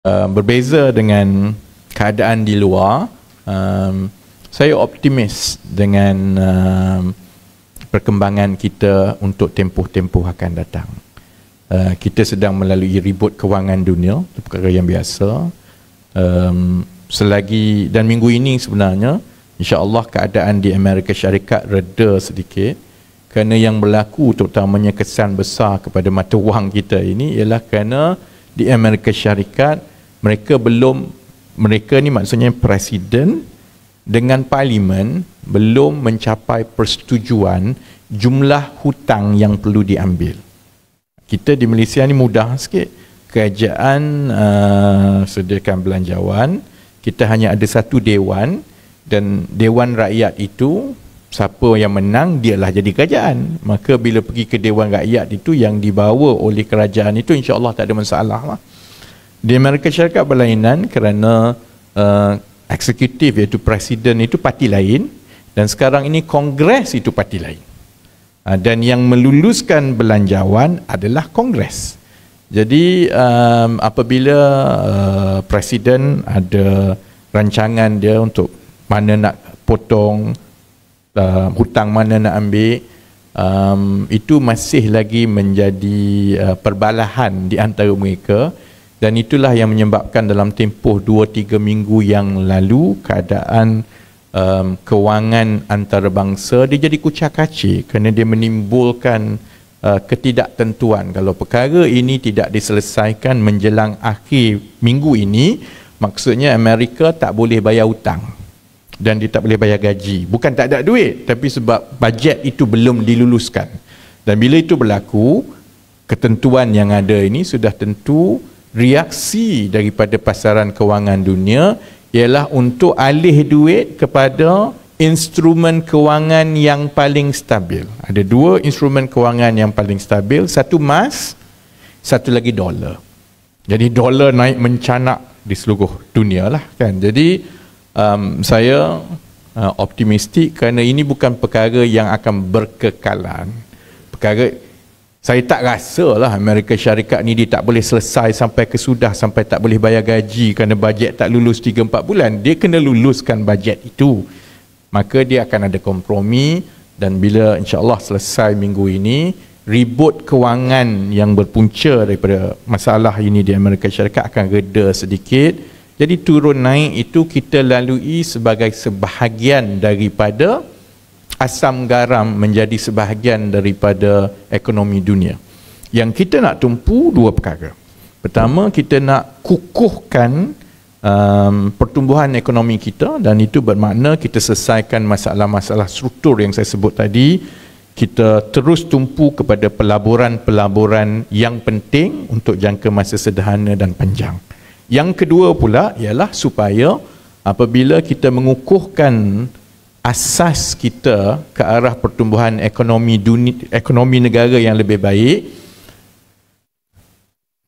Um, berbeza dengan keadaan di luar um, saya optimis dengan um, perkembangan kita untuk tempoh-tempoh akan datang uh, kita sedang melalui ribut kewangan dunia itu perkara yang biasa um, selagi dan minggu ini sebenarnya insya Allah keadaan di Amerika Syarikat reda sedikit kerana yang berlaku terutamanya kesan besar kepada mata wang kita ini ialah kerana di Amerika Syarikat mereka belum mereka ni maksudnya presiden dengan parlimen belum mencapai persetujuan jumlah hutang yang perlu diambil. Kita di Malaysia ni mudah sikit. Kerajaan uh, sediakan belanjawan, kita hanya ada satu dewan dan dewan rakyat itu siapa yang menang dialah jadi kerajaan. Maka bila pergi ke dewan rakyat itu yang dibawa oleh kerajaan itu insya-Allah tak ada masalah lah di Amerika Syarikat berlainan kerana uh, eksekutif iaitu presiden itu parti lain dan sekarang ini kongres itu parti lain uh, dan yang meluluskan belanjawan adalah kongres jadi um, apabila uh, presiden ada rancangan dia untuk mana nak potong uh, hutang mana nak ambil um, itu masih lagi menjadi uh, perbalahan di antara mereka dan itulah yang menyebabkan dalam tempoh 2-3 minggu yang lalu keadaan um, kewangan antarabangsa dia jadi kucak-kacir kerana dia menimbulkan uh, ketidaktentuan kalau perkara ini tidak diselesaikan menjelang akhir minggu ini maksudnya Amerika tak boleh bayar hutang dan dia tak boleh bayar gaji bukan tak ada duit tapi sebab bajet itu belum diluluskan dan bila itu berlaku ketentuan yang ada ini sudah tentu reaksi daripada pasaran kewangan dunia ialah untuk alih duit kepada instrumen kewangan yang paling stabil. Ada dua instrumen kewangan yang paling stabil, satu emas, satu lagi dolar. Jadi dolar naik mencanak di seluruh dunia lah kan. Jadi um, saya uh, optimistik kerana ini bukan perkara yang akan berkekalan. Perkara saya tak rasa lah Amerika Syarikat ni dia tak boleh selesai sampai kesudah sampai tak boleh bayar gaji kerana bajet tak lulus 3-4 bulan. Dia kena luluskan bajet itu. Maka dia akan ada kompromi dan bila insyaAllah selesai minggu ini, ribut kewangan yang berpunca daripada masalah ini di Amerika Syarikat akan reda sedikit. Jadi turun naik itu kita lalui sebagai sebahagian daripada asam garam menjadi sebahagian daripada ekonomi dunia. Yang kita nak tumpu dua perkara. Pertama, kita nak kukuhkan um, pertumbuhan ekonomi kita dan itu bermakna kita selesaikan masalah-masalah struktur yang saya sebut tadi. Kita terus tumpu kepada pelaburan-pelaburan yang penting untuk jangka masa sederhana dan panjang. Yang kedua pula ialah supaya apabila kita mengukuhkan asas kita ke arah pertumbuhan ekonomi dunia, ekonomi negara yang lebih baik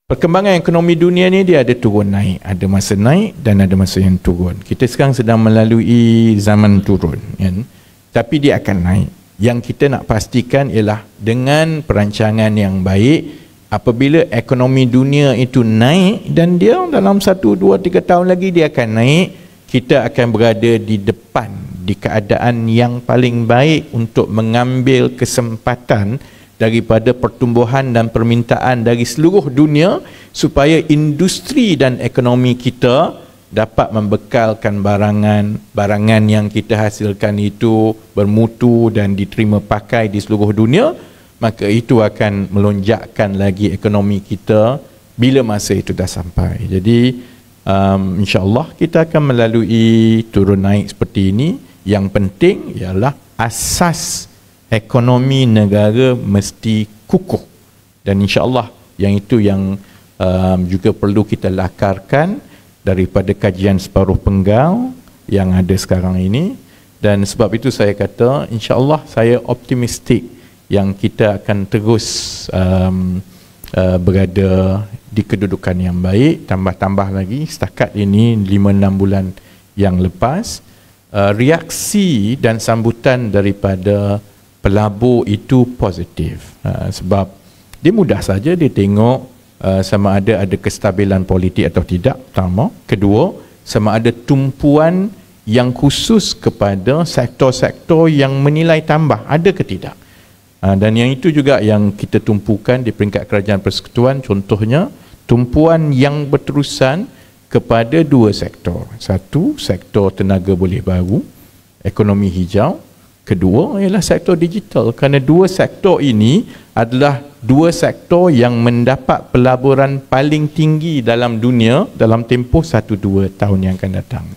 perkembangan ekonomi dunia ni dia ada turun naik ada masa naik dan ada masa yang turun kita sekarang sedang melalui zaman turun kan tapi dia akan naik yang kita nak pastikan ialah dengan perancangan yang baik apabila ekonomi dunia itu naik dan dia dalam 1 2 3 tahun lagi dia akan naik kita akan berada di depan di keadaan yang paling baik untuk mengambil kesempatan daripada pertumbuhan dan permintaan dari seluruh dunia supaya industri dan ekonomi kita dapat membekalkan barangan barangan yang kita hasilkan itu bermutu dan diterima pakai di seluruh dunia maka itu akan melonjakkan lagi ekonomi kita bila masa itu dah sampai jadi um, insyaallah kita akan melalui turun naik seperti ini yang penting ialah asas ekonomi negara mesti kukuh dan insya Allah yang itu yang um, juga perlu kita lakarkan daripada kajian separuh penggal yang ada sekarang ini dan sebab itu saya kata insya Allah saya optimistik yang kita akan terus um, uh, berada di kedudukan yang baik tambah-tambah lagi setakat ini 5 6 bulan yang lepas Uh, reaksi dan sambutan daripada pelabur itu positif uh, sebab dia mudah saja dia tengok uh, sama ada ada kestabilan politik atau tidak pertama kedua sama ada tumpuan yang khusus kepada sektor-sektor yang menilai tambah ada ke tidak uh, dan yang itu juga yang kita tumpukan di peringkat kerajaan persekutuan contohnya tumpuan yang berterusan kepada dua sektor. Satu, sektor tenaga boleh baru, ekonomi hijau. Kedua ialah sektor digital kerana dua sektor ini adalah dua sektor yang mendapat pelaburan paling tinggi dalam dunia dalam tempoh satu dua tahun yang akan datang.